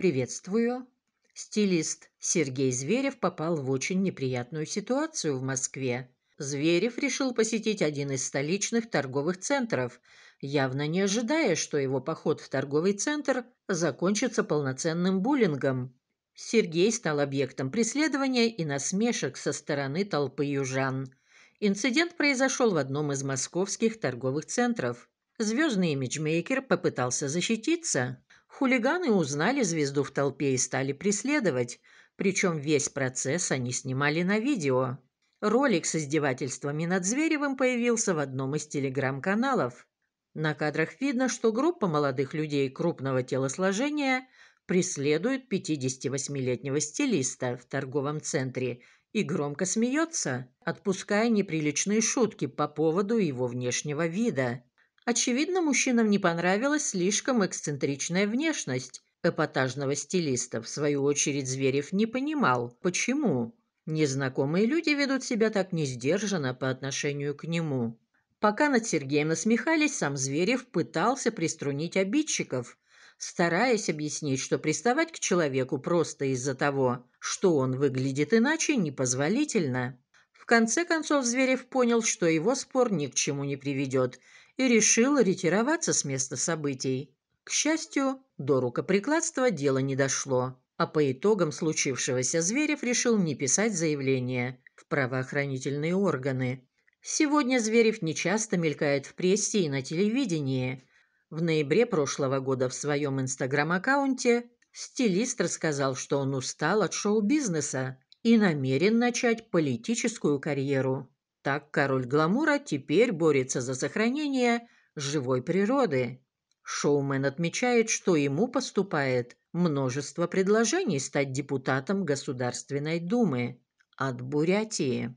«Приветствую». Стилист Сергей Зверев попал в очень неприятную ситуацию в Москве. Зверев решил посетить один из столичных торговых центров, явно не ожидая, что его поход в торговый центр закончится полноценным буллингом. Сергей стал объектом преследования и насмешек со стороны толпы южан. Инцидент произошел в одном из московских торговых центров. Звездный имиджмейкер попытался защититься, Хулиганы узнали звезду в толпе и стали преследовать, причем весь процесс они снимали на видео. Ролик с издевательствами над Зверевым появился в одном из телеграм-каналов. На кадрах видно, что группа молодых людей крупного телосложения преследует 58-летнего стилиста в торговом центре и громко смеется, отпуская неприличные шутки по поводу его внешнего вида. Очевидно, мужчинам не понравилась слишком эксцентричная внешность эпатажного стилиста. В свою очередь, Зверев не понимал, почему незнакомые люди ведут себя так несдержанно по отношению к нему. Пока над Сергеем насмехались, сам Зверев пытался приструнить обидчиков, стараясь объяснить, что приставать к человеку просто из-за того, что он выглядит иначе, непозволительно конце концов Зверев понял, что его спор ни к чему не приведет, и решил ретироваться с места событий. К счастью, до рукоприкладства дело не дошло, а по итогам случившегося Зверев решил не писать заявление в правоохранительные органы. Сегодня Зверев нечасто мелькает в прессе и на телевидении. В ноябре прошлого года в своем инстаграм-аккаунте стилист рассказал, что он устал от шоу-бизнеса, и намерен начать политическую карьеру. Так король гламура теперь борется за сохранение живой природы. Шоумен отмечает, что ему поступает множество предложений стать депутатом Государственной Думы от Бурятии.